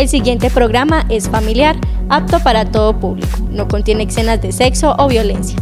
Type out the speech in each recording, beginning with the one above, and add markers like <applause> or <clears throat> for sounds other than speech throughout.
El siguiente programa es familiar, apto para todo público. No contiene escenas de sexo o violencia.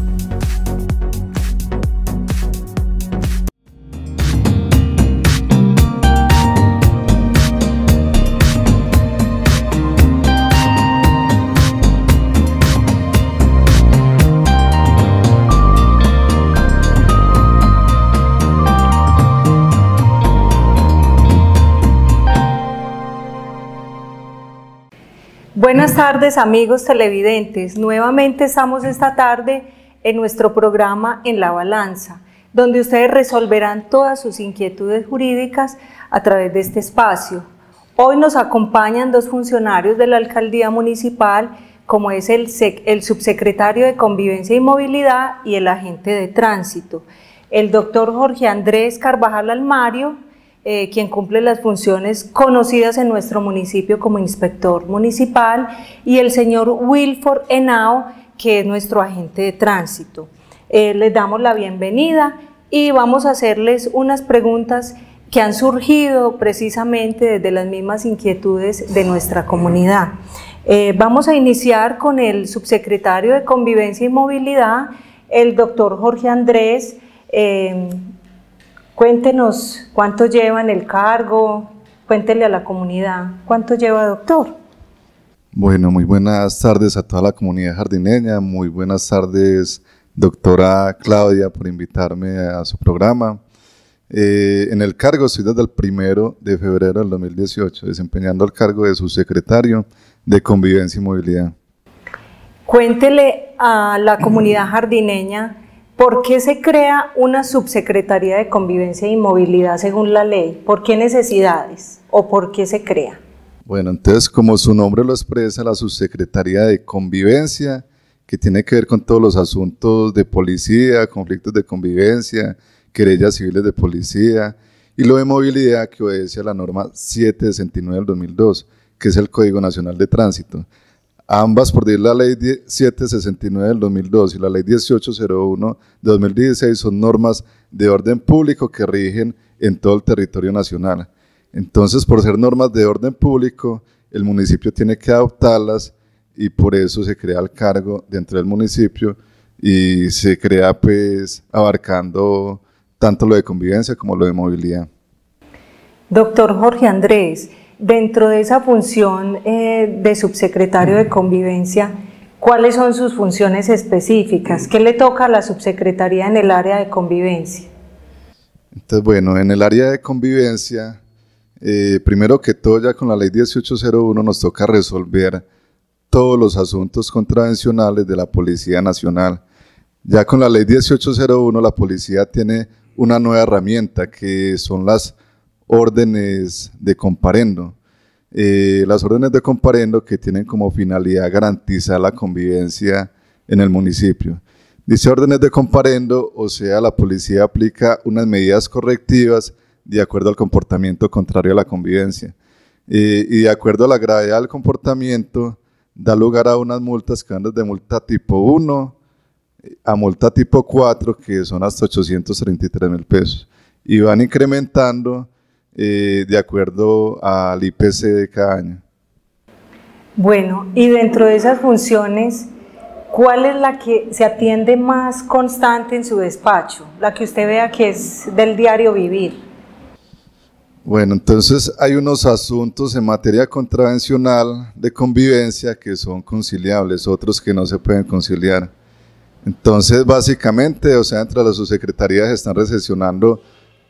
tardes amigos televidentes. Nuevamente estamos esta tarde en nuestro programa En la Balanza, donde ustedes resolverán todas sus inquietudes jurídicas a través de este espacio. Hoy nos acompañan dos funcionarios de la Alcaldía Municipal, como es el, el subsecretario de Convivencia y Movilidad y el agente de Tránsito, el doctor Jorge Andrés Carvajal Almario, eh, quien cumple las funciones conocidas en nuestro municipio como inspector municipal, y el señor Wilford Henao, que es nuestro agente de tránsito. Eh, les damos la bienvenida y vamos a hacerles unas preguntas que han surgido precisamente desde las mismas inquietudes de nuestra comunidad. Eh, vamos a iniciar con el subsecretario de Convivencia y Movilidad, el doctor Jorge Andrés. Cuéntenos cuánto lleva en el cargo, cuéntele a la comunidad cuánto lleva, doctor. Bueno, muy buenas tardes a toda la comunidad jardineña, muy buenas tardes, doctora Claudia, por invitarme a su programa. Eh, en el cargo estoy desde el primero de febrero del 2018, desempeñando el cargo de subsecretario de Convivencia y Movilidad. Cuéntele a la comunidad jardineña ¿Por qué se crea una subsecretaría de convivencia y movilidad según la ley? ¿Por qué necesidades o por qué se crea? Bueno, entonces como su nombre lo expresa, la subsecretaría de convivencia, que tiene que ver con todos los asuntos de policía, conflictos de convivencia, querellas civiles de policía, y lo de movilidad que obedece a la norma 769 del 2002, que es el Código Nacional de Tránsito ambas por decir la ley 769 del 2002 y la ley 1801 de 2016 son normas de orden público que rigen en todo el territorio nacional. Entonces, por ser normas de orden público, el municipio tiene que adoptarlas y por eso se crea el cargo dentro del municipio y se crea pues abarcando tanto lo de convivencia como lo de movilidad. Doctor Jorge Andrés, Dentro de esa función eh, de subsecretario de convivencia, ¿cuáles son sus funciones específicas? ¿Qué le toca a la subsecretaría en el área de convivencia? Entonces, bueno, en el área de convivencia, eh, primero que todo, ya con la ley 1801 nos toca resolver todos los asuntos contravencionales de la Policía Nacional. Ya con la ley 1801 la policía tiene una nueva herramienta que son las órdenes de comparendo. Eh, las órdenes de comparendo que tienen como finalidad garantizar la convivencia en el municipio. Dice órdenes de comparendo, o sea, la policía aplica unas medidas correctivas de acuerdo al comportamiento contrario a la convivencia. Eh, y de acuerdo a la gravedad del comportamiento, da lugar a unas multas que van desde multa tipo 1 eh, a multa tipo 4, que son hasta 833 mil pesos. Y van incrementando eh, de acuerdo al IPC de cada año. Bueno, y dentro de esas funciones, ¿cuál es la que se atiende más constante en su despacho? La que usted vea que es del diario vivir. Bueno, entonces hay unos asuntos en materia contravencional de convivencia que son conciliables, otros que no se pueden conciliar. Entonces, básicamente, o sea, entre las subsecretarías están recesionando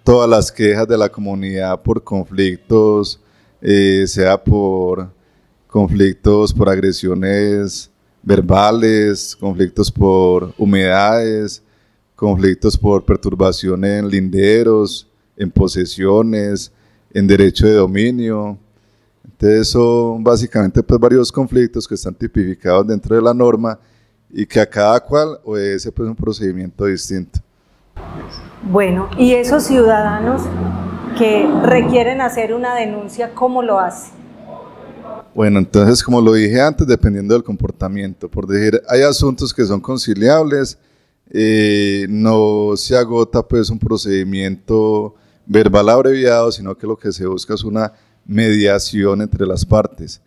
todas las quejas de la comunidad por conflictos, eh, sea por conflictos por agresiones verbales, conflictos por humedades, conflictos por perturbaciones en linderos, en posesiones, en derecho de dominio. Entonces son básicamente pues, varios conflictos que están tipificados dentro de la norma y que a cada cual obedece pues, un procedimiento distinto. Bueno, ¿y esos ciudadanos que requieren hacer una denuncia, cómo lo hacen? Bueno, entonces, como lo dije antes, dependiendo del comportamiento, por decir, hay asuntos que son conciliables, eh, no se agota pues un procedimiento verbal abreviado, sino que lo que se busca es una mediación entre las partes.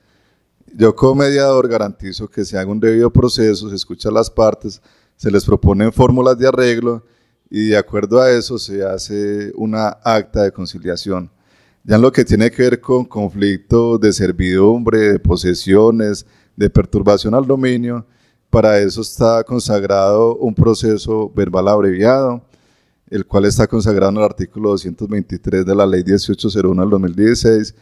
Yo como mediador garantizo que se haga un debido proceso, se escucha a las partes, se les proponen fórmulas de arreglo y de acuerdo a eso se hace una acta de conciliación. Ya en lo que tiene que ver con conflictos de servidumbre, de posesiones, de perturbación al dominio, para eso está consagrado un proceso verbal abreviado, el cual está consagrado en el artículo 223 de la Ley 1801 del 2016,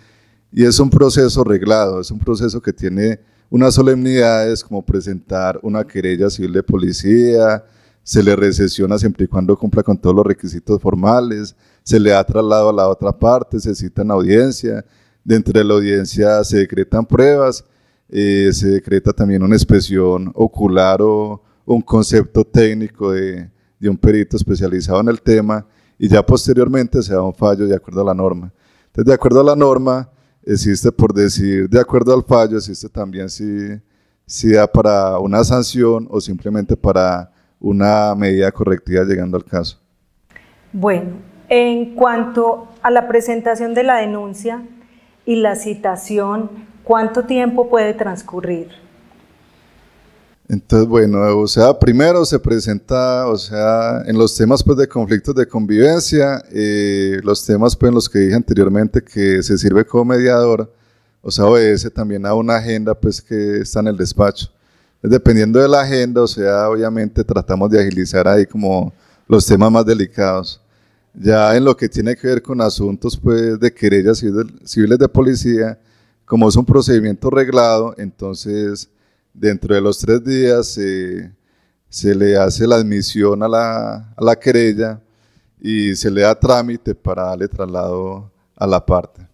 y es un proceso reglado, es un proceso que tiene unas solemnidades como presentar una querella civil de policía, se le recesiona siempre y cuando cumpla con todos los requisitos formales, se le ha traslado a la otra parte, se cita en audiencia, dentro de la audiencia se decretan pruebas, eh, se decreta también una expresión ocular o un concepto técnico de, de un perito especializado en el tema y ya posteriormente se da un fallo de acuerdo a la norma. Entonces, de acuerdo a la norma, existe por decir, de acuerdo al fallo, existe también si, si da para una sanción o simplemente para una medida correctiva llegando al caso. Bueno, en cuanto a la presentación de la denuncia y la citación, ¿cuánto tiempo puede transcurrir? Entonces, bueno, o sea, primero se presenta, o sea, en los temas pues, de conflictos de convivencia, eh, los temas pues, en los que dije anteriormente que se sirve como mediador, o sea, obedece también a una agenda pues, que está en el despacho. Dependiendo de la agenda, o sea, obviamente tratamos de agilizar ahí como los temas más delicados. Ya en lo que tiene que ver con asuntos pues, de querellas civiles de policía, como es un procedimiento reglado, entonces dentro de los tres días se, se le hace la admisión a la, a la querella y se le da trámite para darle traslado a la parte.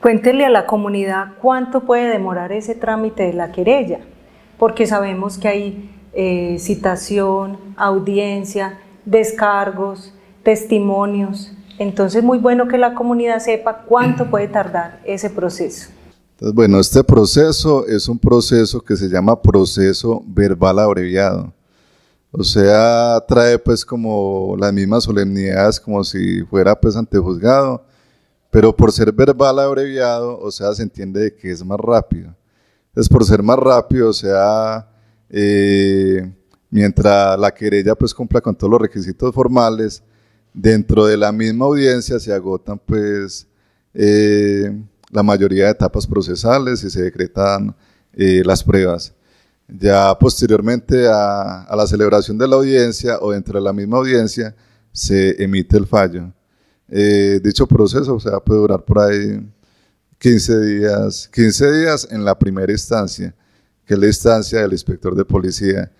Cuéntele a la comunidad cuánto puede demorar ese trámite de la querella porque sabemos que hay eh, citación, audiencia, descargos, testimonios. Entonces, muy bueno que la comunidad sepa cuánto <clears throat> puede tardar ese proceso. bueno, este proceso es un proceso que se llama proceso verbal abreviado. O sea, trae pues como las mismas solemnidades como si fuera pues ante juzgado, pero por ser verbal abreviado, o sea, se entiende que es más rápido. Es por ser más rápido, o sea, eh, mientras la querella pues cumpla con todos los requisitos formales, dentro de la misma audiencia se agotan pues eh, la mayoría de etapas procesales y se decretan eh, las pruebas. Ya posteriormente a, a, la celebración de la audiencia o dentro de la misma audiencia se emite el fallo. dicho proceso o sea, puede durar por ahí 15 días, 15 días en la primera instancia, que es la instancia del inspector de policía.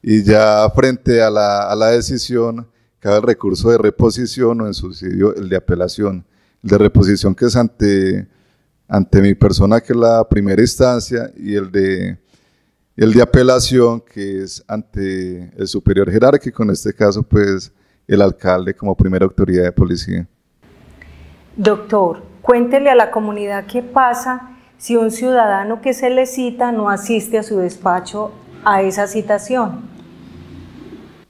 Y ya frente a la, decisión, cabe el recurso de reposición o en subsidio el de apelación. El de reposición que es ante, ante mi persona, que es la primera instancia, y el de, el de apelación, que es ante el superior jerárquico, en este caso, pues el alcalde como primera autoridad de policía. Doctor, Cuéntele a la comunidad qué pasa si un ciudadano que se le cita no asiste a su despacho a esa citación.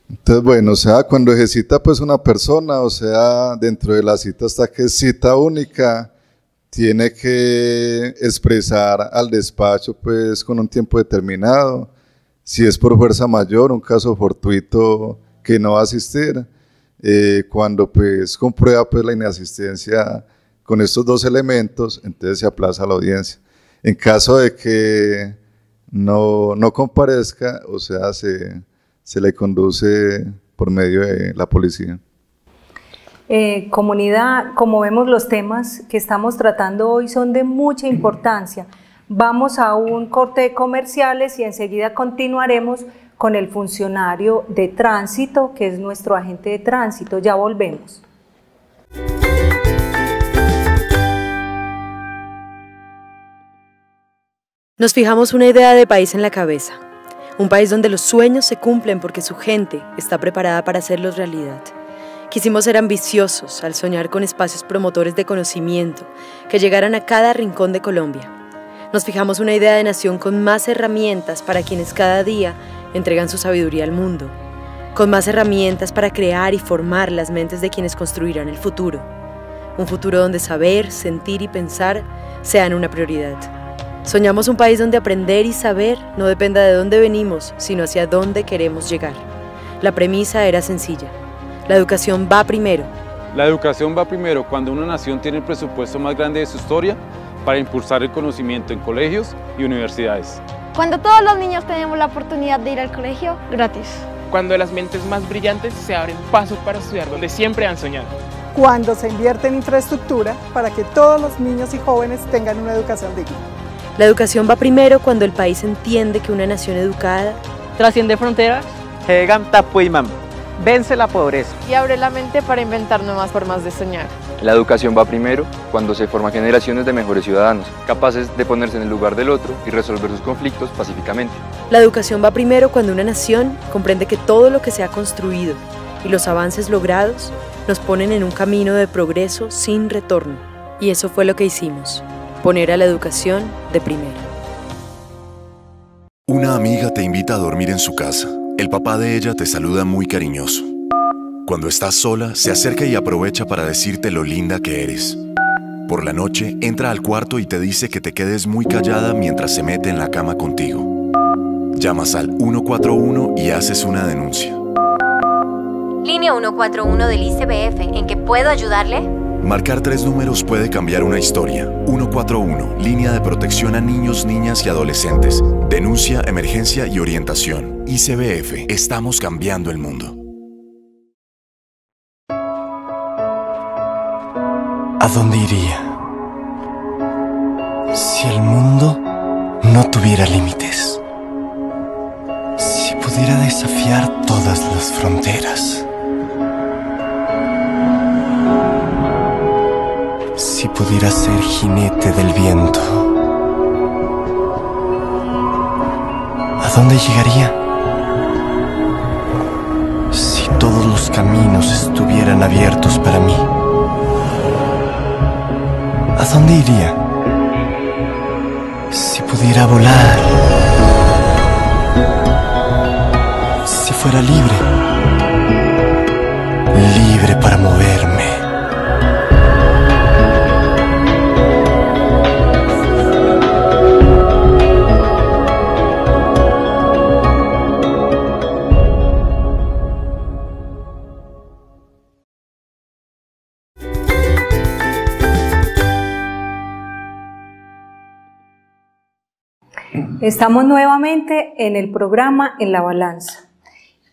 Entonces, bueno, o sea, cuando se cita pues una persona, o sea, dentro de la cita hasta que cita única, tiene que expresar al despacho pues con un tiempo determinado, si es por fuerza mayor, un caso fortuito que no asistir, eh, cuando pues comprueba pues la inasistencia con estos dos elementos, entonces se aplaza la audiencia. En caso de que no, comparezca, o sea, se, se le conduce por medio de la policía. Eh, comunidad, como vemos los temas que estamos tratando hoy son de mucha importancia. Vamos a un corte de comerciales y enseguida continuaremos con el funcionario de tránsito, que es nuestro agente de tránsito. Ya volvemos. Nos fijamos una idea de país en la cabeza, un país donde los sueños se cumplen porque su gente está preparada para hacerlos realidad. Quisimos ser ambiciosos al soñar con espacios promotores de conocimiento que llegaran a cada rincón de Colombia. Nos fijamos una idea de nación con más herramientas para quienes cada día entregan su sabiduría al mundo, con más herramientas para crear y formar las mentes de quienes construirán el futuro. Un futuro donde saber, sentir y pensar sean una prioridad. Soñamos un país donde aprender y saber no dependa de dónde venimos, sino hacia dónde queremos llegar. La premisa era sencilla. La educación va primero. La educación va primero cuando una nación tiene el presupuesto más grande de su historia para impulsar el conocimiento en colegios y universidades. Cuando todos los niños tenemos la oportunidad de ir al colegio gratis. Cuando las mentes más brillantes se abren paso para estudiar donde siempre han soñado. Cuando se invierte en infraestructura para que todos los niños y jóvenes tengan una educación digna. La educación va primero cuando el país entiende que una nación educada trasciende fronteras, vence la pobreza y abre la mente para inventar nuevas formas de soñar. La educación va primero cuando se forman generaciones de mejores ciudadanos, capaces de ponerse en el lugar del otro y resolver sus conflictos pacíficamente. La educación va primero cuando una nación comprende que todo lo que se ha construido y los avances logrados nos ponen en un camino de progreso sin retorno. Y eso fue lo que hicimos. Poner a la educación de primero. Una amiga te invita a dormir en su casa. El papá de ella te saluda muy cariñoso. Cuando estás sola, se acerca y aprovecha para decirte lo linda que eres. Por la noche, entra al cuarto y te dice que te quedes muy callada mientras se mete en la cama contigo. Llamas al 141 y haces una denuncia. Línea 141 del ICBF, ¿en qué puedo ayudarle? Marcar tres números puede cambiar una historia. 141, línea de protección a niños, niñas y adolescentes. Denuncia, emergencia y orientación. ICBF, estamos cambiando el mundo. ¿A dónde iría? Si el mundo no tuviera límites. Si pudiera desafiar todas las fronteras si pudiera ser jinete del viento? ¿A dónde llegaría? Si todos los caminos estuvieran abiertos para mí. ¿A dónde iría? Si pudiera volar. Si fuera libre. Libre para moverme. Estamos nuevamente en el programa En la Balanza.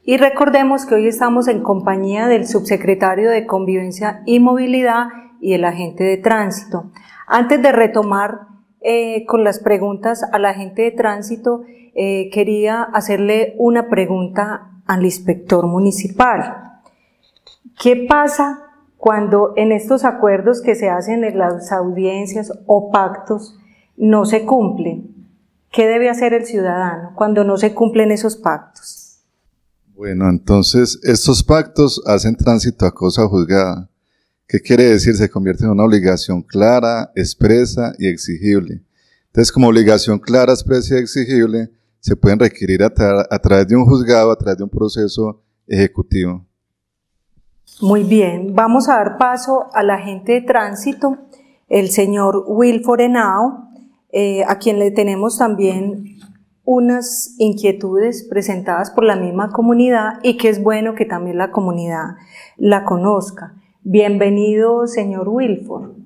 Y recordemos que hoy estamos en compañía del subsecretario de Convivencia y Movilidad y el agente de tránsito. Antes de retomar eh, con las preguntas al agente de tránsito, eh, quería hacerle una pregunta al inspector municipal. ¿Qué pasa cuando en estos acuerdos que se hacen en las audiencias o pactos no se cumplen? ¿Qué debe hacer el ciudadano cuando no se cumplen esos pactos? Bueno, entonces estos pactos hacen tránsito a cosa juzgada. ¿Qué quiere decir? Se convierte en una obligación clara, expresa y exigible. Entonces, como obligación clara, expresa y exigible, se pueden requerir a, través de un juzgado, a través de un proceso ejecutivo. Muy bien, vamos a dar paso a la gente de tránsito, el señor Wilford Henao, eh, a quien le tenemos también unas inquietudes presentadas por la misma comunidad y que es bueno que también la comunidad la conozca. Bienvenido, señor Wilford.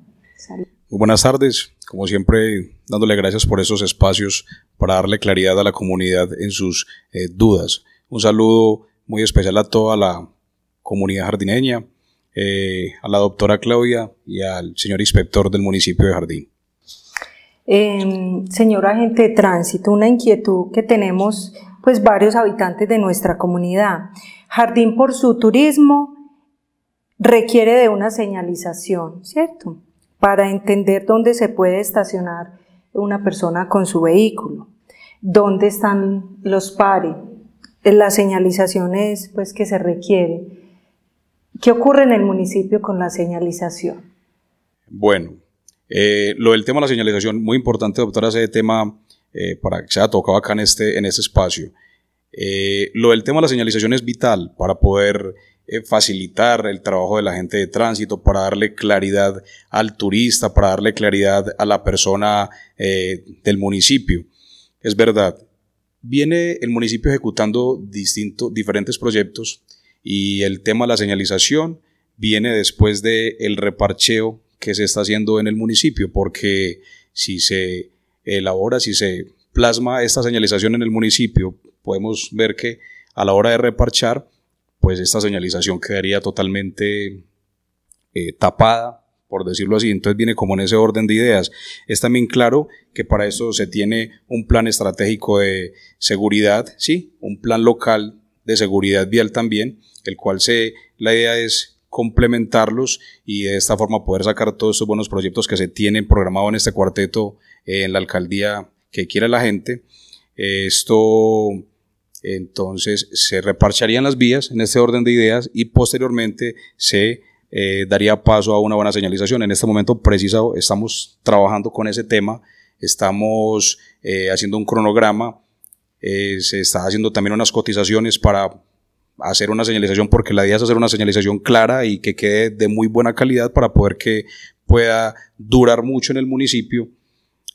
buenas tardes, como siempre dándole gracias por esos espacios para darle claridad a la comunidad en sus eh, dudas. Un saludo muy especial a toda la comunidad jardineña, eh, a la doctora Claudia y al señor inspector del municipio de Jardín. Em, señor agente de tránsito, una inquietud que tenemos pues varios habitantes de nuestra comunidad. Jardín por su turismo requiere de una señalización, ¿cierto? Para entender dónde se puede estacionar una persona con su vehículo, dónde están los pares, eh, las señalizaciones pues que se requiere. ¿Qué ocurre en el municipio con la señalización? Bueno, eh, lo del tema de la señalización, muy importante, doctora, ese tema eh, para que haya tocado acá en este, en este espacio. Eh, lo del tema de la señalización es vital para poder facilitar el trabajo de la gente de tránsito, para darle claridad al turista, para darle claridad a la persona del municipio. Es verdad, viene el municipio ejecutando distintos, diferentes proyectos y el tema de la señalización viene después del el reparcheo que se está haciendo en el municipio, porque si se elabora, si se plasma esta señalización en el municipio, podemos ver que a la hora de reparchar, pues esta señalización quedaría totalmente eh, tapada, por decirlo así. Entonces viene como en ese orden de ideas. Es también claro que para eso se tiene un plan estratégico de seguridad, sí, un plan local de seguridad vial también, el cual se, la idea es complementarlos y de esta forma poder sacar todos estos buenos proyectos que se tienen programados en este cuarteto eh, en la alcaldía que quiera la gente. Eh, esto entonces se reparcharían las vías en este orden de ideas y posteriormente se eh, daría paso a una buena señalización. En este momento preciso estamos trabajando con ese tema, estamos haciendo un cronograma, se está haciendo también unas cotizaciones para hacer una señalización, porque la idea es hacer una señalización clara y que quede de muy buena calidad para poder que pueda durar mucho en el municipio.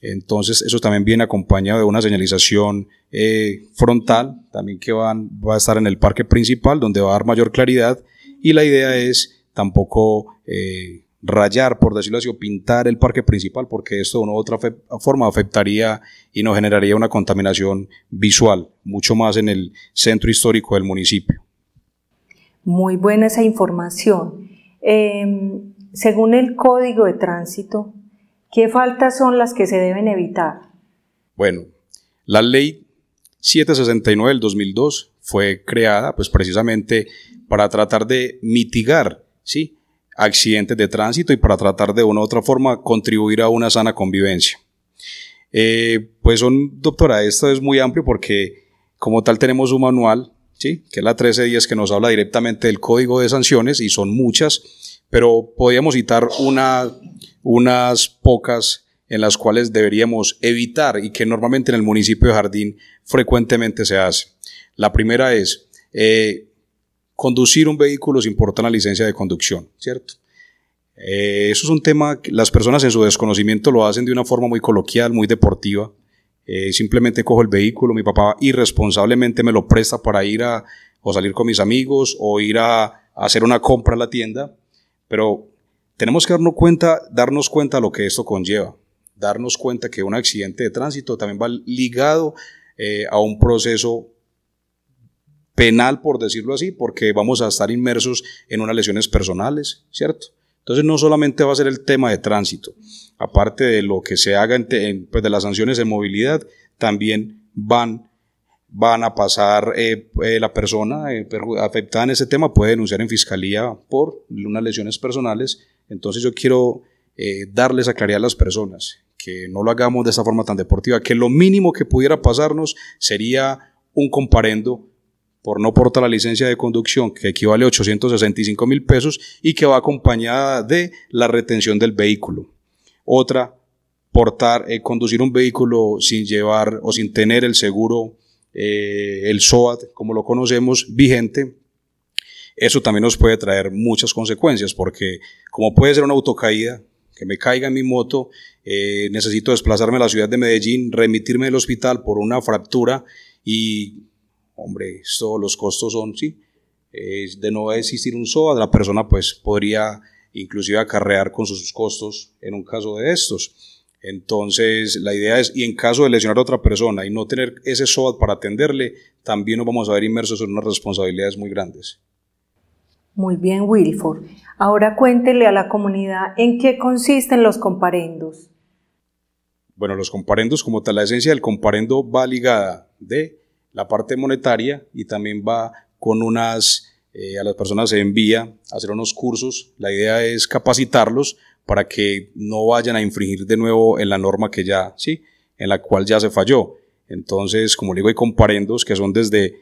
Entonces, eso también viene acompañado de una señalización eh, frontal, también que van, va a estar en el parque principal, donde va a dar mayor claridad. Y la idea es tampoco eh, rayar, por decirlo así, o pintar el parque principal, porque esto de una u otra forma afectaría y nos generaría una contaminación visual, mucho más en el centro histórico del municipio. Muy buena esa información. Em, según el Código de Tránsito, ¿qué faltas son las que se deben evitar? Bueno, la ley 769 del 2002 fue creada pues precisamente para tratar de mitigar, ¿sí? accidentes de tránsito y para tratar de una u otra forma contribuir a una sana convivencia. Eh, pues doctora, esto es muy amplio porque como tal tenemos un manual ¿sí? que es la 1310 que nos habla directamente del código de sanciones y son muchas, pero podríamos citar una, unas pocas en las cuales deberíamos evitar y que normalmente en el municipio de Jardín frecuentemente se hace. La primera es eh, conducir un vehículo sin portar la licencia de conducción, ¿cierto? Eh, eso es un tema que las personas en su desconocimiento lo hacen de una forma muy coloquial, muy deportiva, eh, simplemente cojo el vehículo, mi papá irresponsablemente me lo presta para ir a o salir con mis amigos o ir a, hacer una compra a la tienda, pero tenemos que darnos cuenta, darnos cuenta de lo que esto conlleva, darnos cuenta que un accidente de tránsito también va ligado eh, a un proceso penal, por decirlo así, porque vamos a estar inmersos en unas lesiones personales, ¿cierto? Entonces no solamente va a ser el tema de tránsito, aparte de lo que se haga pues, de las sanciones de movilidad, también van, van a pasar eh, eh, la persona eh, afectada en ese tema, puede denunciar en fiscalía por unas lesiones personales. Entonces yo quiero darles a claridad a las personas que no lo hagamos de esa forma tan deportiva, que lo mínimo que pudiera pasarnos sería un comparendo por no portar la licencia de conducción, que equivale a 865 mil pesos y que va acompañada de la retención del vehículo. Otra, portar, eh, conducir un vehículo sin llevar o sin tener el seguro, eh, el SOAT, como lo conocemos, vigente. Eso también nos puede traer muchas consecuencias, porque como puede ser una autocaída, que me caiga en mi moto, eh, necesito desplazarme a la ciudad de Medellín, remitirme al hospital por una fractura y hombre, todos los costos son, sí, de no existir un SOAD, la persona pues podría inclusive acarrear con sus costos en un caso de estos. Entonces, la idea es, y en caso de lesionar a otra persona y no tener ese SOAD para atenderle, también nos vamos a ver inmersos en unas responsabilidades muy grandes. Muy bien, Wilford. Ahora cuéntele a la comunidad en qué consisten los comparendos. Bueno, los comparendos como tal, la esencia del comparendo va ligada de la parte monetaria y también va con unas, eh, a las personas se envía a hacer unos cursos. La idea es capacitarlos para que no vayan a infringir de nuevo en la norma que ya, sí, en la cual ya se falló. Entonces, como le digo, hay comparendos que son desde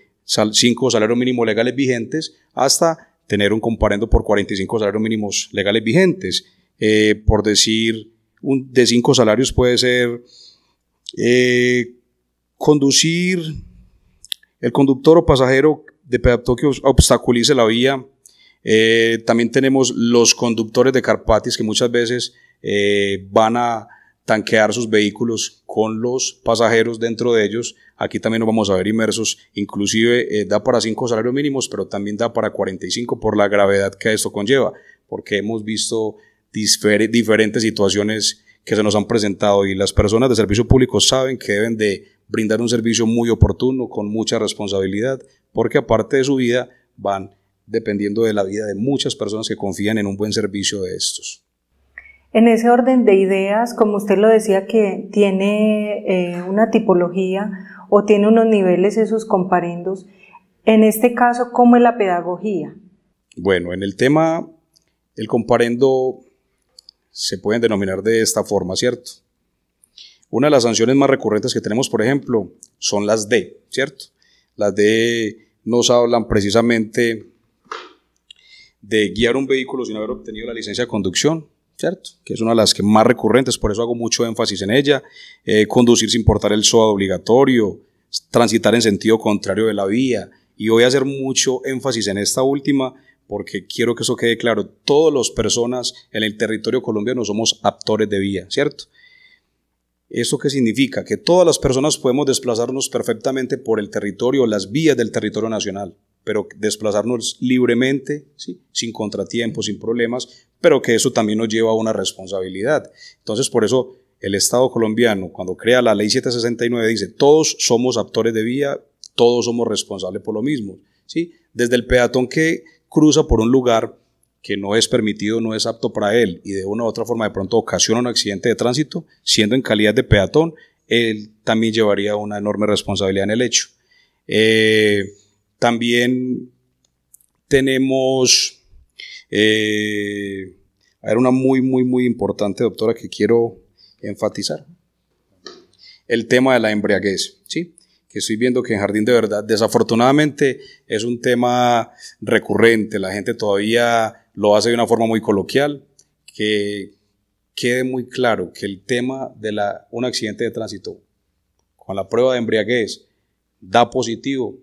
cinco salarios mínimos legales vigentes hasta tener un comparendo por 45 salarios mínimos legales vigentes. Eh, por decir, un, de cinco salarios puede ser eh, conducir el conductor o pasajero de pedapto que obstaculice la vía. Eh, también tenemos los conductores de carpatis que muchas veces eh, van a tanquear sus vehículos con los pasajeros dentro de ellos. Aquí también nos vamos a ver inmersos. Inclusive eh, da para 5 salarios mínimos, pero también da para 45 por la gravedad que esto conlleva, porque hemos visto diferentes situaciones que se nos han presentado y las personas de servicio público saben que deben de brindar un servicio muy oportuno, con mucha responsabilidad, porque aparte de su vida van dependiendo de la vida de muchas personas que confían en un buen servicio de estos. En ese orden de ideas, como usted lo decía, que tiene eh, una tipología o tiene unos niveles esos comparendos, en este caso, ¿cómo es la pedagogía? Bueno, en el tema, el comparendo se pueden denominar de esta forma, ¿cierto? Una de las sanciones más recurrentes que tenemos, por ejemplo, son las D, ¿cierto? Las D nos hablan precisamente de guiar un vehículo sin haber obtenido la licencia de conducción, ¿cierto? Que es una de las que más recurrentes, por eso hago mucho énfasis en ella. Eh, conducir sin portar el SOA obligatorio, transitar en sentido contrario de la vía. Y voy a hacer mucho énfasis en esta última porque quiero que eso quede claro, todas las personas en el territorio colombiano somos actores de vía, ¿cierto? ¿Eso qué significa? Que todas las personas podemos desplazarnos perfectamente por el territorio, las vías del territorio nacional, pero desplazarnos libremente, ¿sí? sin contratiempos, sin problemas, pero que eso también nos lleva a una responsabilidad. Entonces, por eso el Estado colombiano, cuando crea la ley 769, dice, todos somos actores de vía, todos somos responsables por lo mismo. ¿sí? Desde el peatón que cruza por un lugar que no es permitido, no es apto para él y de una u otra forma de pronto ocasiona un accidente de tránsito, siendo en calidad de peatón, él también llevaría una enorme responsabilidad en el hecho. Eh, también tenemos, eh, una muy, muy, muy importante, doctora, que quiero enfatizar. El tema de la embriaguez, ¿sí? que estoy viendo que en Jardín de Verdad, desafortunadamente, es un tema recurrente. La gente todavía lo hace de una forma muy coloquial, que quede muy claro que el tema de la, un accidente de tránsito con la prueba de embriaguez da positivo.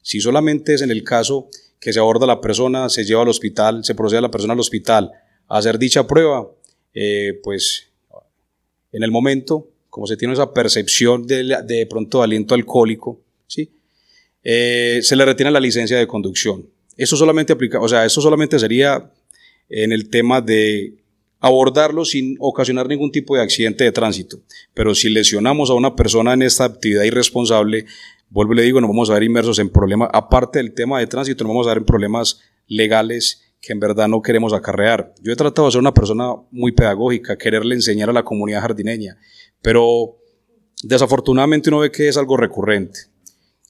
Si solamente es en el caso que se aborda la persona, se lleva al hospital, se procede a la persona al hospital a hacer dicha prueba, eh, pues en el momento como se tiene esa percepción de, de pronto aliento alcohólico, ¿sí? Eh, se le retiene la licencia de conducción. Eso solamente aplica, o sea, eso solamente sería en el tema de abordarlo sin ocasionar ningún tipo de accidente de tránsito. Pero si lesionamos a una persona en esta actividad irresponsable, vuelvo y le digo, nos vamos a ver inmersos en problemas, aparte del tema de tránsito, nos vamos a ver en problemas legales que en verdad no queremos acarrear. Yo he tratado de ser una persona muy pedagógica, quererle enseñar a la comunidad jardineña. Pero desafortunadamente uno ve que es algo recurrente.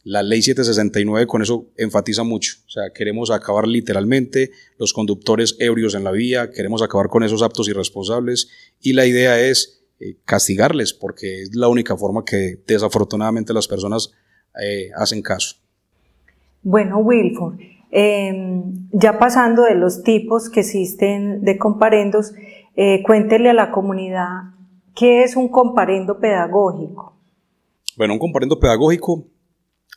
La ley 769 con eso enfatiza mucho. O sea, queremos acabar literalmente los conductores ebrios en la vía, queremos acabar con esos aptos irresponsables y la idea es eh, castigarles porque es la única forma que desafortunadamente las personas eh, hacen caso. Bueno, Wilford, em, ya pasando de los tipos que existen de comparendos, eh, cuéntele a la comunidad ¿Qué es un comparendo pedagógico? Bueno, un comparendo pedagógico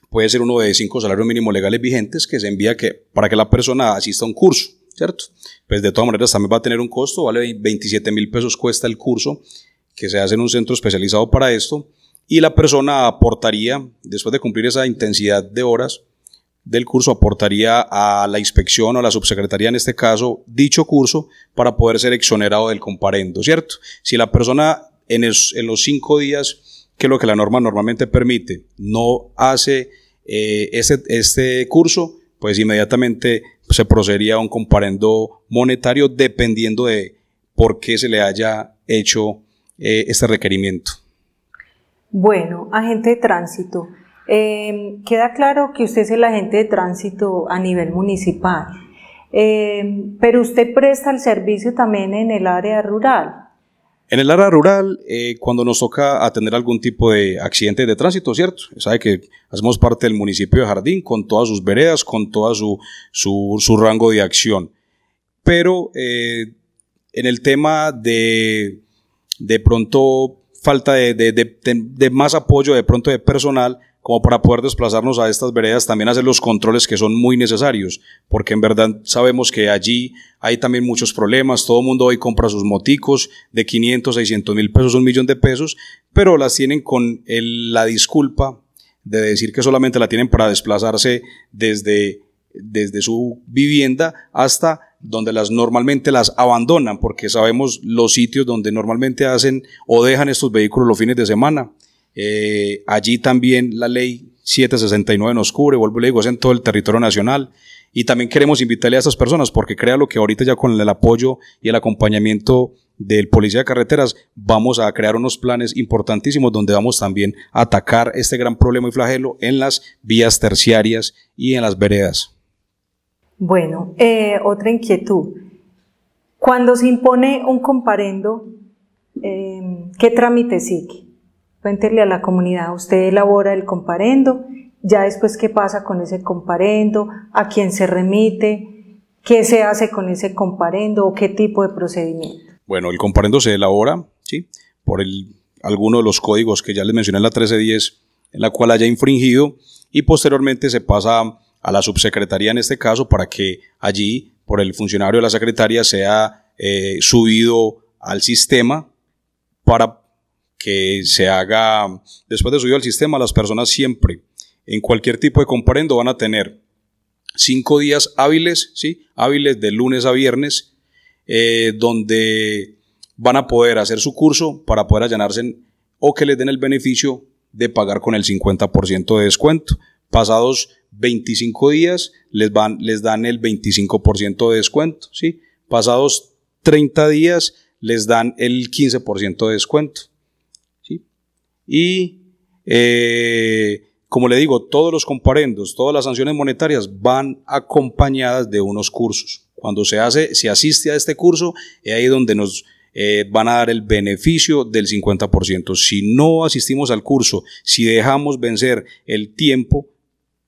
puede ser uno de cinco salarios mínimos legales vigentes que se envía que, para que la persona asista a un curso, ¿cierto? Pues de todas maneras también va a tener un costo, vale 27 mil pesos cuesta el curso que se hace en un centro especializado para esto y la persona aportaría, después de cumplir esa intensidad de horas, del curso aportaría a la inspección o a la subsecretaría, en este caso, dicho curso para poder ser exonerado del comparendo, ¿cierto? Si la persona en, los cinco días, que es lo que la norma normalmente permite, no hace eh, este, curso, pues inmediatamente se procedería a un comparendo monetario dependiendo de por qué se le haya hecho eh, este requerimiento. Bueno, agente de tránsito. Em, queda claro que usted es el agente de tránsito a nivel municipal, em, pero usted presta el servicio también en el área rural. En el área rural, eh, cuando nos toca atender algún tipo de accidente de tránsito, ¿cierto? Sabe que hacemos parte del municipio de Jardín con todas sus veredas, con todo su, su, rango de acción. Pero eh, en el tema de, de pronto falta de, de, más apoyo, de pronto de personal, como para poder desplazarnos a estas veredas, también hacer los controles que son muy necesarios, porque en verdad sabemos que allí hay también muchos problemas, todo el mundo hoy compra sus moticos de 500, 600 mil pesos, un millón de pesos, pero las tienen con la disculpa de decir que solamente la tienen para desplazarse desde, desde su vivienda hasta donde las normalmente las abandonan, porque sabemos los sitios donde normalmente hacen o dejan estos vehículos los fines de semana eh, allí también la ley 769 nos cubre, vuelvo a le digo, es en todo el territorio nacional. Y también queremos invitarle a esas personas porque crea lo que ahorita ya con el apoyo y el acompañamiento del Policía de Carreteras vamos a crear unos planes importantísimos donde vamos también a atacar este gran problema y flagelo en las vías terciarias y en las veredas. Bueno, eh, otra inquietud. Cuando se impone un comparendo, eh, ¿qué trámite sigue? cuéntenle a la comunidad, usted elabora el comparendo, ya después qué pasa con ese comparendo, a quién se remite, qué se hace con ese comparendo o qué tipo de procedimiento. Bueno, el comparendo se elabora, ¿sí? Por el, alguno de los códigos que ya les mencioné en la 1310, en la cual haya infringido, y posteriormente se pasa a la subsecretaría en este caso para que allí, por el funcionario de la secretaría, sea eh, subido al sistema para que se haga después de subir al sistema, las personas siempre, en cualquier tipo de comprendo, van a tener cinco días hábiles, ¿sí? Hábiles de lunes a viernes, eh, donde van a poder hacer su curso para poder allanarse o que les den el beneficio de pagar con el 50% de descuento. Pasados 25 días les, van, les dan el 25% de descuento, ¿sí? Pasados 30 días les dan el 15% de descuento y eh, como le digo, todos los comparendos, todas las sanciones monetarias van acompañadas de unos cursos. Cuando se hace, se asiste a este curso, es ahí donde nos eh, van a dar el beneficio del 50%. Si no asistimos al curso, si dejamos vencer el tiempo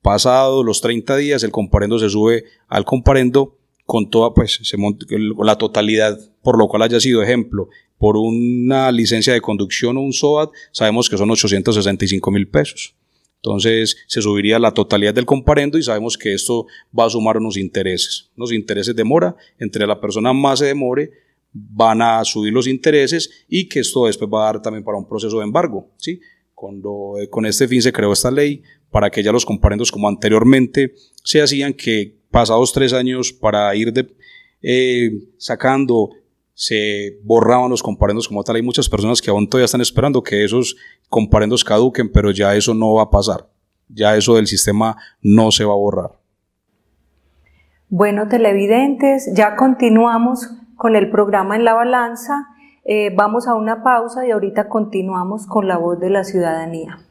pasado, los 30 días, el comparendo se sube al comparendo con toda, pues, la totalidad, por lo cual haya sido ejemplo, por una licencia de conducción o un SOAT, sabemos que son 865 mil pesos. Entonces se subiría la totalidad del comparendo y sabemos que esto va a sumar unos intereses, unos intereses de mora, entre la persona más se demore, van a subir los intereses y que esto después va a dar también para un proceso de embargo, ¿sí? Cuando, eh, con este fin se creó esta ley para que ya los comparendos como anteriormente se hacían que pasados tres años para ir de, eh, sacando se borraban los comparendos como tal. Hay muchas personas que aún todavía están esperando que esos comparendos caduquen, pero ya eso no va a pasar. Ya eso del sistema no se va a borrar. Bueno, televidentes, ya continuamos con el programa en la balanza. Eh, vamos a una pausa y ahorita continuamos con la voz de la ciudadanía.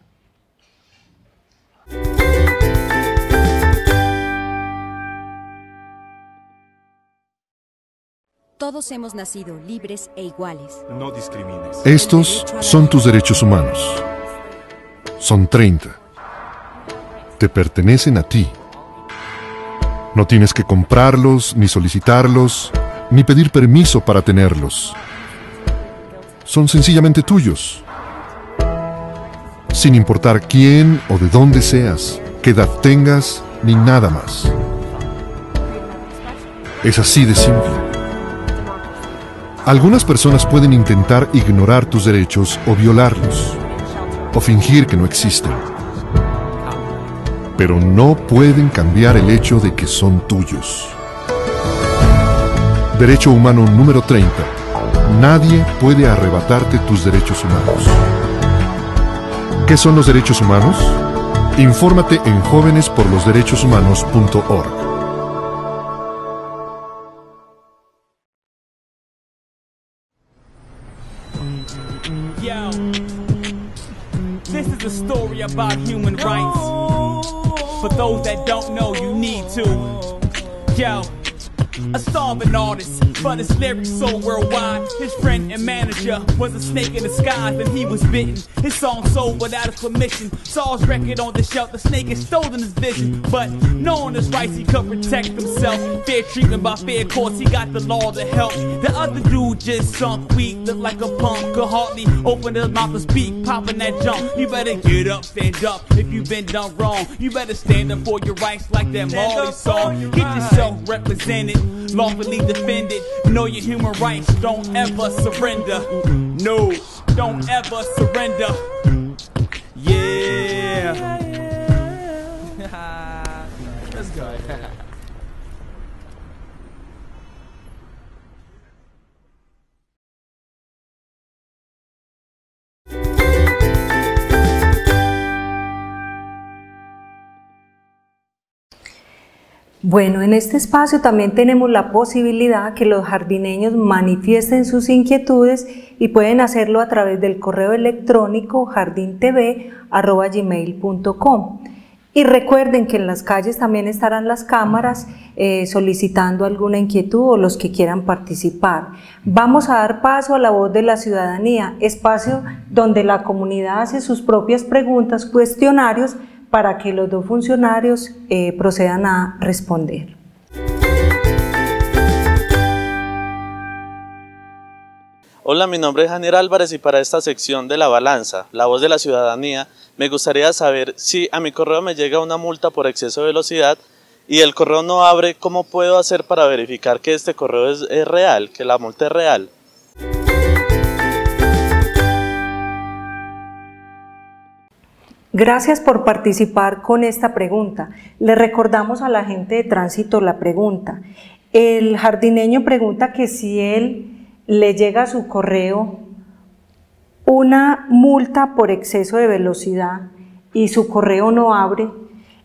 Todos hemos nacido libres e iguales. No discrimines. Estos son tus derechos humanos. Son 30. Te pertenecen a ti. No tienes que comprarlos, ni solicitarlos, ni pedir permiso para tenerlos. Son sencillamente tuyos. Sin importar quién o de dónde seas, qué edad tengas, ni nada más. Es así de simple. Algunas personas pueden intentar ignorar tus derechos o violarlos, o fingir que no existen, pero no pueden cambiar el hecho de que son tuyos. Derecho humano número 30. Nadie puede arrebatarte tus derechos humanos. ¿Qué son los derechos humanos? Infórmate en jóvenesporlosderechoshumanos.org. about human rights. For those that don't know, you need to. Yo. A starving artist, but his lyrics so worldwide. His friend and manager was a snake in disguise, and he was bitten. His song sold without his permission. Saul's record on the shelf, the snake had stolen his vision. But knowing his rights, he could protect himself. Fair treatment by fair courts, he got the law to help. The other dude just sunk weak, looked like a punk. Could hardly open his mouth to speak, popping that jump. You better get up, stand up. If you've been done wrong, you better stand up for your rights like that Marley song. Get yourself represented lawfully defended. Know your human rights, don't ever surrender. No, don't ever surrender. Yeah. Bueno, en este espacio también tenemos la posibilidad que los jardineños manifiesten sus inquietudes y pueden hacerlo a través del correo electrónico jardintv.com Y recuerden que en las calles también estarán las cámaras eh, solicitando alguna inquietud o los que quieran participar. Vamos a dar paso a la voz de la ciudadanía, espacio donde la comunidad hace sus propias preguntas, cuestionarios, para que los dos funcionarios eh, procedan a responder. Hola, mi nombre es Javier Álvarez y para esta sección de La Balanza, la voz de la ciudadanía, me gustaría saber si a mi correo me llega una multa por exceso de velocidad y el correo no abre, ¿cómo puedo hacer para verificar que este correo es real, que la multa es real? Gracias por participar con esta pregunta. Le recordamos a la gente de tránsito la pregunta. El jardineño pregunta que si él le llega a su correo una multa por exceso de velocidad y su correo no abre,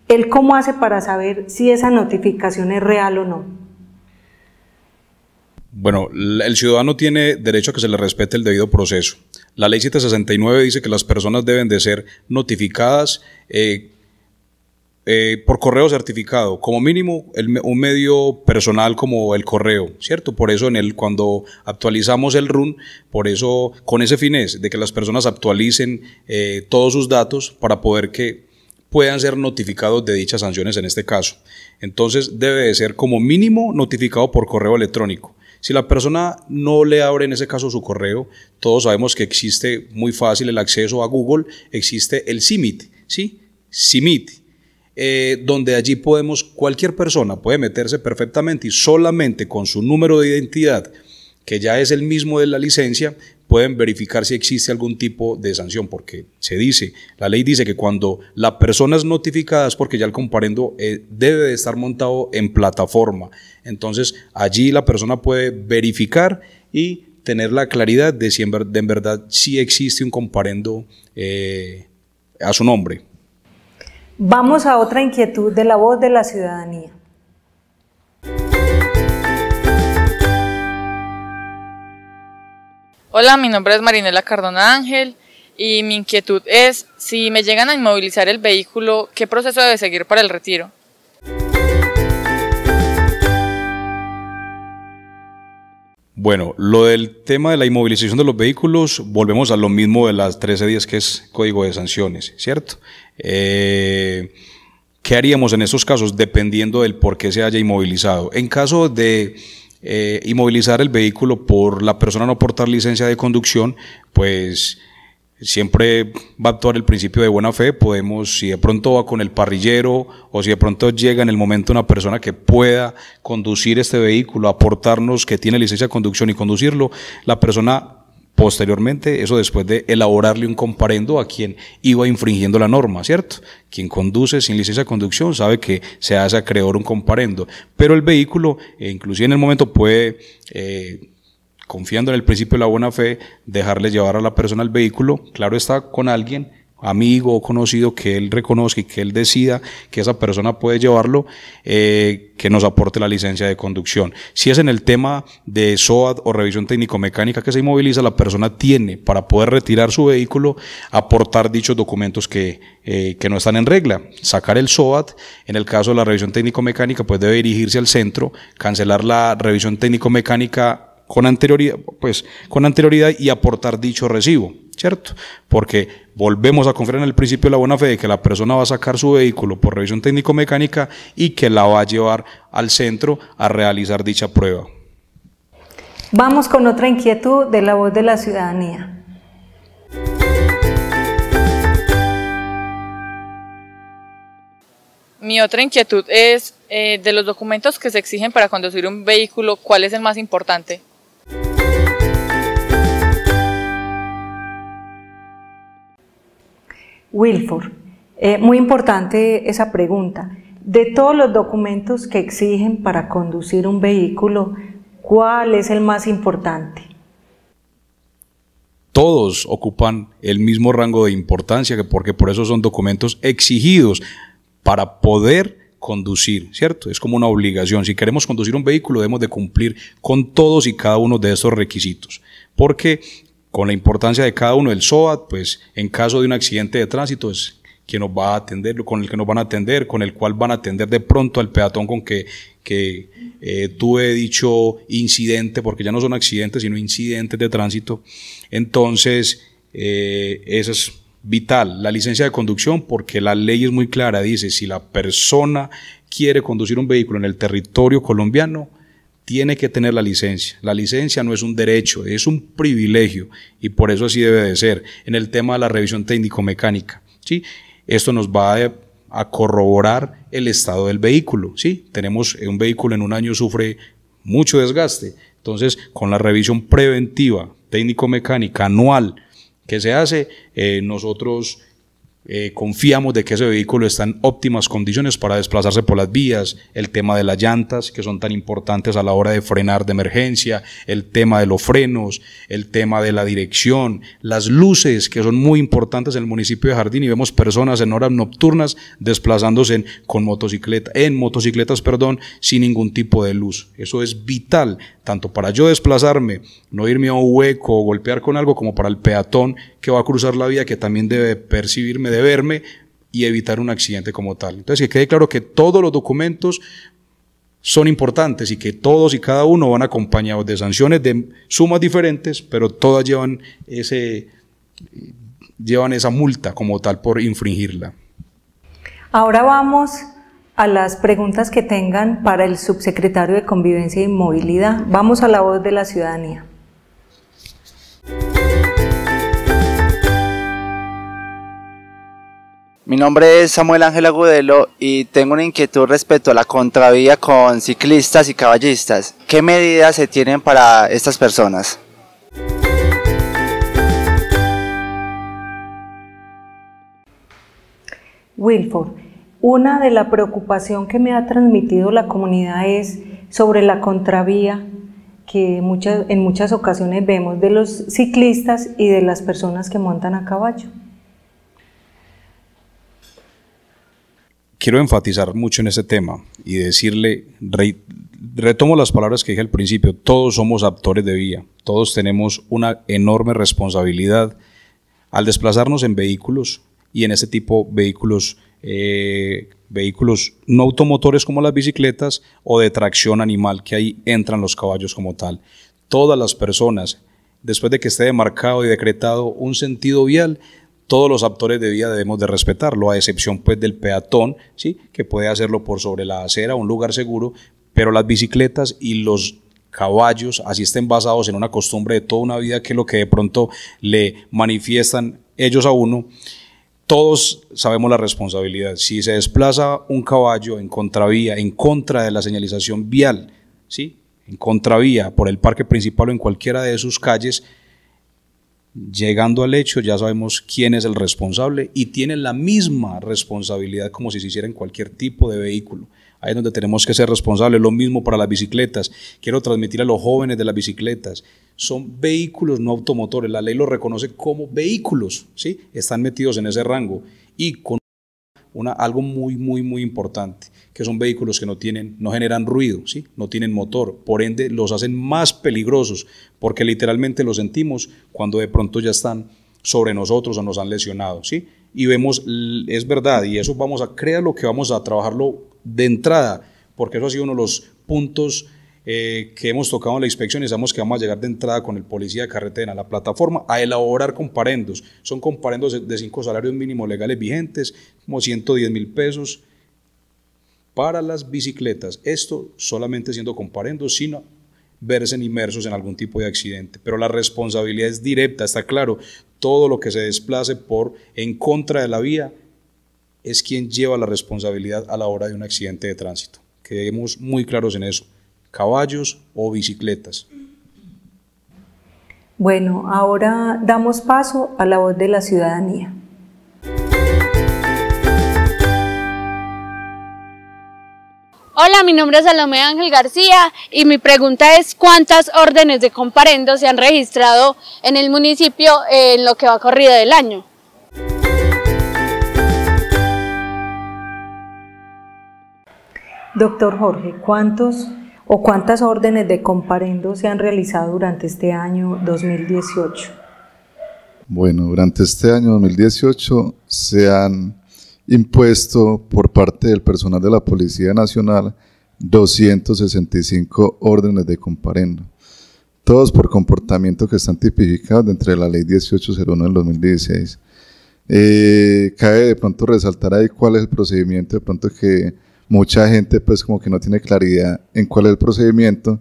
¿él cómo hace para saber si esa notificación es real o no? Bueno, el ciudadano tiene derecho a que se le respete el debido proceso. La ley 769 dice que las personas deben de ser notificadas eh, eh, por correo certificado, como mínimo un medio personal como el correo, ¿cierto? Por eso en el, cuando actualizamos el RUN, por eso con ese es de que las personas actualicen eh, todos sus datos para poder que puedan ser notificados de dichas sanciones en este caso. Entonces debe de ser como mínimo notificado por correo electrónico. Si la persona no le abre en ese caso su correo, todos sabemos que existe muy fácil el acceso a Google, existe el CIMIT, ¿sí? CIMIT. Eh, donde allí podemos, cualquier persona puede meterse perfectamente y solamente con su número de identidad que ya es el mismo de la licencia, pueden verificar si existe algún tipo de sanción, porque se dice, la ley dice que cuando la persona es notificada es porque ya el comparendo eh, debe de estar montado en plataforma. Entonces allí la persona puede verificar y tener la claridad de si en, verdad si sí existe un comparendo eh, a su nombre. Vamos a otra inquietud de la voz de la ciudadanía. Hola, mi nombre es Marinela Cardona Ángel y mi inquietud es, si me llegan a inmovilizar el vehículo, ¿qué proceso debe seguir para el retiro? Bueno, lo del tema de la inmovilización de los vehículos, volvemos a lo mismo de las 13 días que es código de sanciones, ¿cierto? Eh, ¿Qué haríamos en esos casos dependiendo del por qué se haya inmovilizado? En caso de eh, inmovilizar el vehículo por la persona no aportar licencia de conducción, pues siempre va a actuar el principio de buena fe. Podemos, si de pronto va con el parrillero o si de pronto llega en el momento una persona que pueda conducir este vehículo, aportarnos que tiene licencia de conducción y conducirlo, la persona posteriormente, eso después de elaborarle un comparendo a quien iba infringiendo la norma, ¿cierto? Quien conduce sin licencia de conducción sabe que se hace acreedor un comparendo, pero el vehículo, eh, inclusive en el momento, puede... Eh, confiando en el principio de la buena fe, dejarle llevar a la persona el vehículo, claro está, con alguien amigo o conocido que él reconozca y que él decida que esa persona puede llevarlo, eh, que nos aporte la licencia de conducción. Si es en el tema de SOAT o revisión técnico-mecánica que se inmoviliza, la persona tiene para poder retirar su vehículo, aportar dichos documentos que, eh, que no están en regla, sacar el SOAT, en el caso de la revisión técnico-mecánica, pues debe dirigirse al centro, cancelar la revisión técnico-mecánica con anterioridad, pues, con anterioridad y aportar dicho recibo, ¿cierto? Porque volvemos a confiar en el principio de la buena fe de que la persona va a sacar su vehículo por revisión técnico-mecánica y que la va a llevar al centro a realizar dicha prueba. Vamos con otra inquietud de la voz de la ciudadanía. Mi otra inquietud es eh, de los documentos que se exigen para conducir un vehículo, ¿cuál es el más importante? Wilford, eh, muy importante esa pregunta. De todos los documentos que exigen para conducir un vehículo, ¿cuál es el más importante? Todos ocupan el mismo rango de importancia, porque por eso son documentos exigidos para poder conducir, ¿cierto? Es como una obligación. Si queremos conducir un vehículo, debemos de cumplir con todos y cada uno de esos requisitos, porque con la importancia de cada uno. del SOAT, pues en caso de un accidente de tránsito es quien nos va a atender, con el que nos van a atender, con el cual van a atender de pronto al peatón con que, eh, tuve dicho incidente, porque ya no son accidentes, sino incidentes de tránsito. Entonces, eh, eso es vital. La licencia de conducción, porque la ley es muy clara, dice, si la persona quiere conducir un vehículo en el territorio colombiano, tiene que tener la licencia. La licencia no es un derecho, es un privilegio y por eso así debe de ser en el tema de la revisión técnico-mecánica. ¿sí? Esto nos va a, corroborar el estado del vehículo. ¿sí? Tenemos eh, un vehículo en un año sufre mucho desgaste. Entonces, con la revisión preventiva técnico-mecánica anual que se hace, eh, nosotros eh, confiamos de que ese vehículo está en óptimas condiciones para desplazarse por las vías, el tema de las llantas que son tan importantes a la hora de frenar de emergencia, el tema de los frenos, el tema de la dirección, las luces que son muy importantes en el municipio de Jardín y vemos personas en horas nocturnas desplazándose en, con motocicleta, en motocicletas perdón, sin ningún tipo de luz. Eso es vital tanto para yo desplazarme, no irme a un hueco o golpear con algo, como para el peatón que va a cruzar la vía, que también debe percibirme, de verme y evitar un accidente como tal. Entonces, que quede claro que todos los documentos son importantes y que todos y cada uno van acompañados de sanciones de sumas diferentes, pero todas llevan, ese, llevan esa multa como tal por infringirla. Ahora vamos a las preguntas que tengan para el subsecretario de Convivencia y Movilidad. Vamos a la voz de la ciudadanía. Mi nombre es Samuel Ángel Agudelo y tengo una inquietud respecto a la contravía con ciclistas y caballistas. ¿Qué medidas se tienen para estas personas? Wilford, una de la preocupación que me ha transmitido la comunidad es sobre la contravía que muchas, en muchas ocasiones vemos de los ciclistas y de las personas que montan a caballo. Quiero enfatizar mucho en ese tema y decirle, retomo las palabras que dije al principio, todos somos actores de vía, todos tenemos una enorme responsabilidad al desplazarnos en vehículos y en ese tipo de vehículos eh, vehículos no automotores como las bicicletas o de tracción animal, que ahí entran los caballos como tal. Todas las personas, después de que esté demarcado y decretado un sentido vial, todos los actores de vía debemos de respetarlo, a excepción pues del peatón, ¿sí? que puede hacerlo por sobre la acera, un lugar seguro, pero las bicicletas y los caballos, así estén basados en una costumbre de toda una vida que es lo que de pronto le manifiestan ellos a uno, todos sabemos la responsabilidad. Si se desplaza un caballo en contravía, en contra de la señalización vial, ¿sí? en contravía por el parque principal o en cualquiera de sus calles, llegando al hecho ya sabemos quién es el responsable y tiene la misma responsabilidad como si se hiciera en cualquier tipo de vehículo. Ahí es donde tenemos que ser responsables. Lo mismo para las bicicletas. Quiero transmitir a los jóvenes de las bicicletas. Son vehículos, no automotores. La ley los reconoce como vehículos, ¿sí? Están metidos en ese rango y con algo muy, muy, muy importante, que son vehículos que no, tienen, no generan ruido, ¿sí? no tienen motor, por ende los hacen más peligrosos, porque literalmente los sentimos cuando de pronto ya están sobre nosotros o nos han lesionado. ¿sí? Y vemos, es verdad, y eso vamos a, crear que vamos a trabajarlo de entrada, porque eso ha sido uno de los puntos eh, que hemos tocado en la inspección y sabemos que vamos a llegar de entrada con el policía de carretera, a la plataforma, a elaborar comparendos. Son comparendos de cinco salarios mínimos legales vigentes, como 110 mil pesos para las bicicletas. Esto solamente siendo comparendos, sino verse inmersos en algún tipo de accidente. Pero la responsabilidad es directa, está claro. Todo lo que se desplace por en contra de la vía es quien lleva la responsabilidad a la hora de un accidente de tránsito. Quedemos muy claros en eso, caballos o bicicletas. Bueno, ahora damos paso a la voz de la ciudadanía. Hola, mi nombre es Salomé Ángel García y mi pregunta es cuántas órdenes de comparendo se han registrado en el municipio en lo que va corrida del año. Doctor Jorge, ¿cuántos o cuántas órdenes de comparendo se han realizado durante este año 2018? Bueno, durante este año 2018 se han impuesto por parte del personal de la Policía Nacional 265 órdenes de comparendo, todos por comportamiento que están tipificados dentro de la Ley 1801 del 2016. Eh, cabe de pronto resaltar ahí cuál es el procedimiento de pronto que mucha gente pues como que no tiene claridad en cuál es el procedimiento.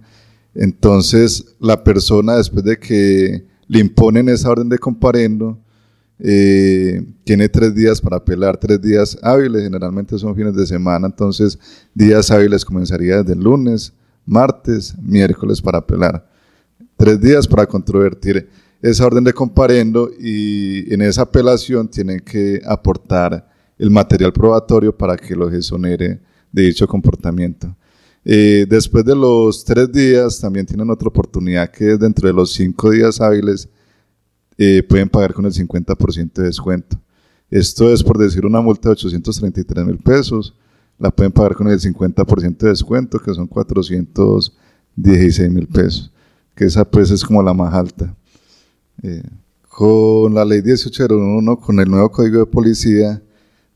Entonces la persona después de que le imponen esa orden de comparendo, eh, tiene tres días para apelar, tres días hábiles, generalmente son fines de semana, entonces días hábiles comenzaría desde el lunes, martes, miércoles para apelar. Tres días para controvertir esa orden de comparendo y en esa apelación tienen que aportar el material probatorio para que los exonere de dicho comportamiento. Eh, después de los tres días, también tienen otra oportunidad que es dentro de los cinco días hábiles, eh, pueden pagar con el 50% de descuento. Esto es, por decir, una multa de 833 mil pesos, la pueden pagar con el 50% de descuento, que son 416 mil pesos, que esa pues es como la más alta. Eh, con la ley 1801, con el nuevo código de policía,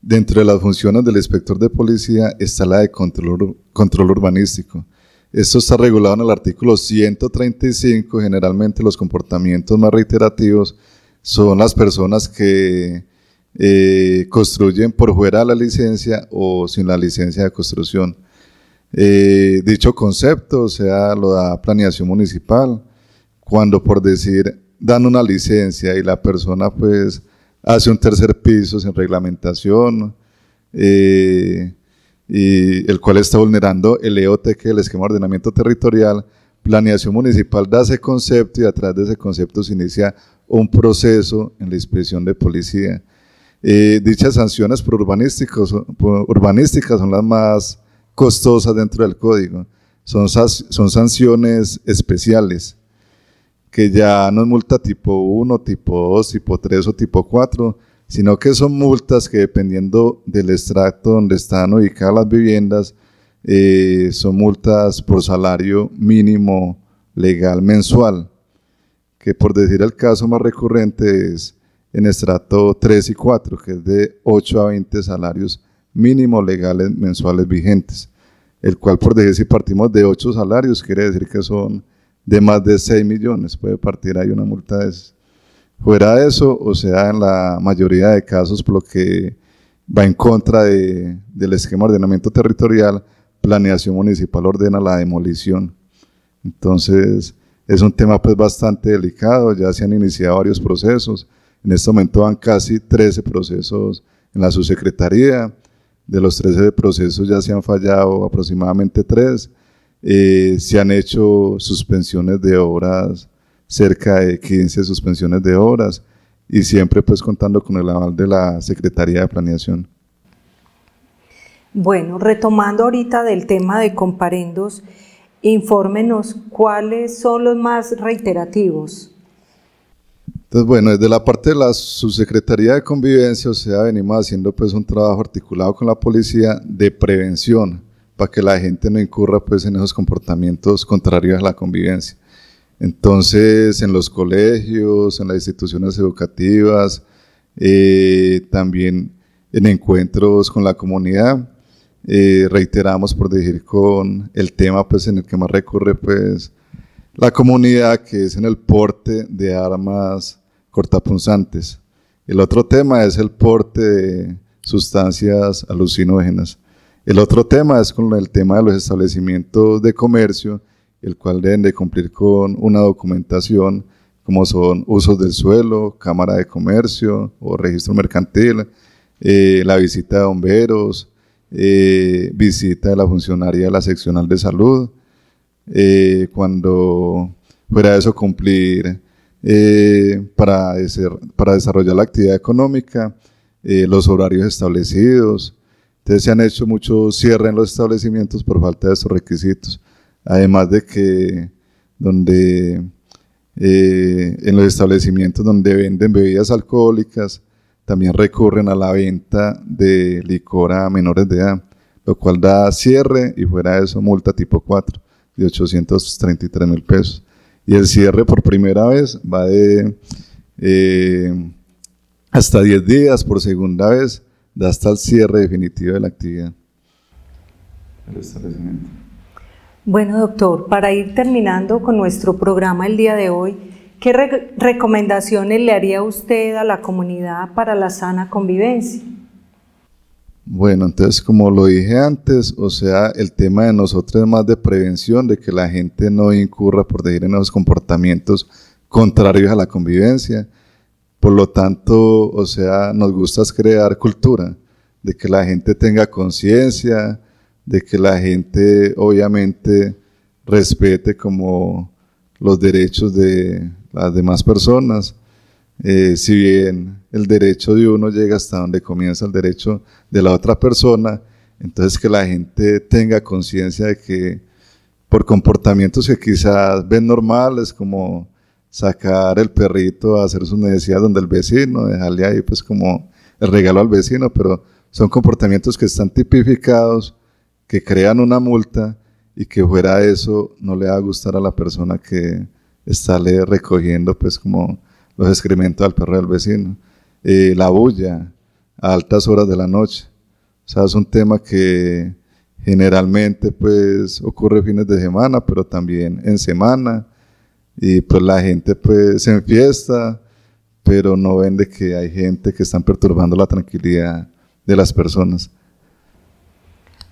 Dentro de las funciones del inspector de policía está la de control, control urbanístico. Esto está regulado en el artículo 135. Generalmente los comportamientos más reiterativos son las personas que eh, construyen por fuera de la licencia o sin la licencia de construcción. Eh, dicho concepto, o sea, lo da planeación municipal, cuando por decir dan una licencia y la persona pues hace un tercer piso sin reglamentación, eh, y el cual está vulnerando el e es el esquema de ordenamiento territorial, planeación municipal da ese concepto y atrás de ese concepto se inicia un proceso en la inspección de policía. Eh, dichas sanciones urbanísticas, urbanísticas son las más costosas dentro del código. son sanciones especiales que ya no es multa tipo 1, tipo 2, tipo 3 o tipo 4, sino que son multas que dependiendo del extracto donde están ubicadas las viviendas, eh, son multas por salario mínimo legal mensual, que por decir el caso más recurrente es en estrato 3 y 4, que es de 8 a 20 salarios mínimos legales mensuales vigentes, el cual por decir si partimos de 8 salarios quiere decir que son de más de 6 millones. Puede partir ahí una multa de fuera de eso, o sea, en la mayoría de casos, por lo que va en contra del esquema ordenamiento territorial, planeación municipal ordena la demolición. Entonces, es un tema pues bastante delicado, ya se han iniciado varios procesos, en este momento van casi 13 procesos en la subsecretaría, de los 13 procesos ya se han fallado aproximadamente 3, eh, se han hecho suspensiones de horas, cerca de 15 suspensiones de horas y siempre pues contando con el aval de la Secretaría de Planeación. Bueno, retomando ahorita del tema de comparendos, infórmenos cuáles son los más reiterativos. Entonces, bueno, desde la parte de la subsecretaría de convivencia, o sea, venimos haciendo pues un trabajo articulado con la policía de prevención para que la gente no incurra pues en esos comportamientos contrarios a la convivencia. Entonces, en los colegios, en las instituciones educativas, eh, también en encuentros con la comunidad, eh, reiteramos por decir con el tema pues en el que más recurre pues la comunidad que es en el porte de armas cortapunzantes. El otro tema es el porte de sustancias alucinógenas. El otro tema es con el tema de los establecimientos de comercio, el cual deben de cumplir con una documentación como son usos del suelo, cámara de comercio o registro mercantil, eh, la visita de bomberos, eh, visita de la funcionaria de la seccional de salud, eh, cuando fuera de eso cumplir para desarrollar la actividad económica, los horarios establecidos, entonces se han hecho muchos cierres en los establecimientos por falta de esos requisitos. Además de que donde eh, en los establecimientos donde venden bebidas alcohólicas también recurren a la venta de licor a menores de edad, lo cual da cierre y fuera de eso multa tipo 4 de 833 mil pesos. Y el cierre por primera vez va de eh, hasta 10 días, por segunda vez hasta el cierre definitivo de la actividad. Bueno, doctor, para ir terminando con nuestro programa el día de hoy, ¿qué recomendaciones le haría usted a la comunidad para la sana convivencia? Bueno, entonces como lo dije antes, o sea, el tema de nosotros es más de prevención, de que la gente no incurra, por decir, en los comportamientos contrarios a la convivencia. Por lo tanto, o sea, nos gusta crear cultura, de que la gente tenga conciencia, de que la gente obviamente respete como los derechos de las demás personas. Eh, si bien el derecho de uno llega hasta donde comienza el derecho de la otra persona, entonces que la gente tenga conciencia de que por comportamientos que quizás ven normales como sacar el perrito a hacer sus necesidades donde el vecino, dejarle ahí pues como el regalo al vecino, pero son comportamientos que están tipificados, que crean una multa y que fuera eso no le va a gustar a la persona que está recogiendo pues como los excrementos al perro del vecino. Eh, la bulla a altas horas de la noche. O sea, es un tema que generalmente pues ocurre fines de semana, pero también en semana y pues la gente pues se enfiesta, pero no ven de que hay gente que están perturbando la tranquilidad de las personas.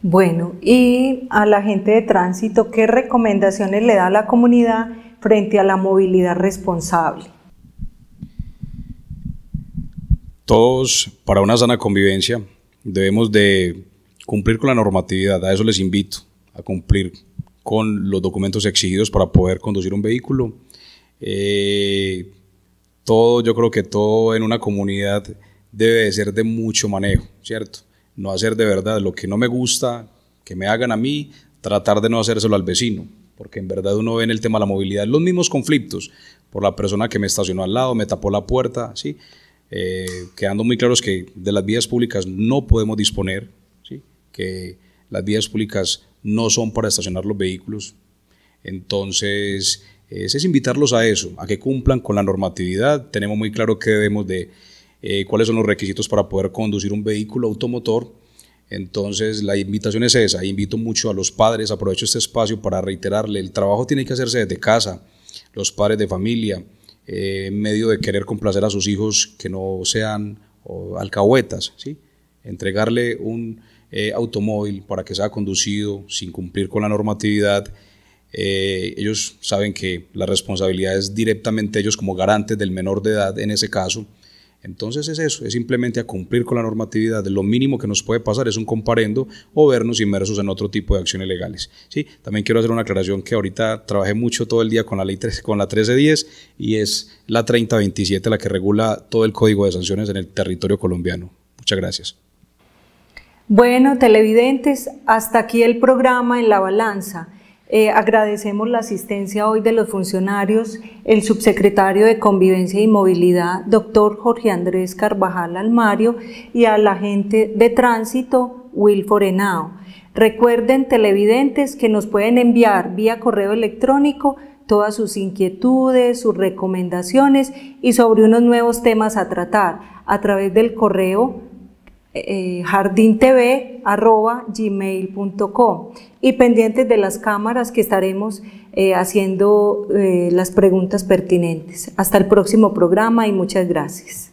Bueno, y a la gente de tránsito, ¿qué recomendaciones le da a la comunidad frente a la movilidad responsable? Todos, para una sana convivencia, debemos de cumplir con la normatividad, a eso les invito, a cumplir con los documentos exigidos para poder conducir un vehículo. Eh, todo, yo creo que todo en una comunidad debe ser de mucho manejo, ¿cierto? No hacer de verdad lo que no me gusta, que me hagan a mí, tratar de no hacérselo al vecino, porque en verdad uno ve en el tema de la movilidad los mismos conflictos por la persona que me estacionó al lado, me tapó la puerta, ¿sí? Eh, quedando muy claros que de las vías públicas no podemos disponer, ¿sí? que las vías públicas no son para estacionar los vehículos. Entonces, eh, es, invitarlos a eso, a que cumplan con la normatividad. Tenemos muy claro que debemos de, eh, cuáles son los requisitos para poder conducir un vehículo automotor. Entonces, la invitación es esa. Invito mucho a los padres, aprovecho este espacio para reiterarle, el trabajo tiene que hacerse desde casa, los padres de familia, eh, en medio de querer complacer a sus hijos que no sean alcahuetas, ¿sí? entregarle un, eh, automóvil para que sea conducido sin cumplir con la normatividad. Eh, ellos saben que la responsabilidad es directamente ellos como garantes del menor de edad en ese caso. Entonces es eso, es simplemente a cumplir con la normatividad. Lo mínimo que nos puede pasar es un comparendo o vernos inmersos en otro tipo de acciones legales. ¿sí? También quiero hacer una aclaración que ahorita trabajé mucho todo el día con la ley con la 1310 y es la 3027 la que regula todo el código de sanciones en el territorio colombiano. Muchas gracias. Bueno, televidentes, hasta aquí el programa en la balanza. Eh, agradecemos la asistencia hoy de los funcionarios, el subsecretario de Convivencia y Movilidad, doctor Jorge Andrés Carvajal Almario, y al agente de tránsito, Will Recuerden, televidentes, que nos pueden enviar vía correo electrónico todas sus inquietudes, sus recomendaciones y sobre unos nuevos temas a tratar a través del correo eh, jardintv.gmail.com y pendientes de las cámaras que estaremos eh, haciendo eh, las preguntas pertinentes. Hasta el próximo programa y muchas gracias.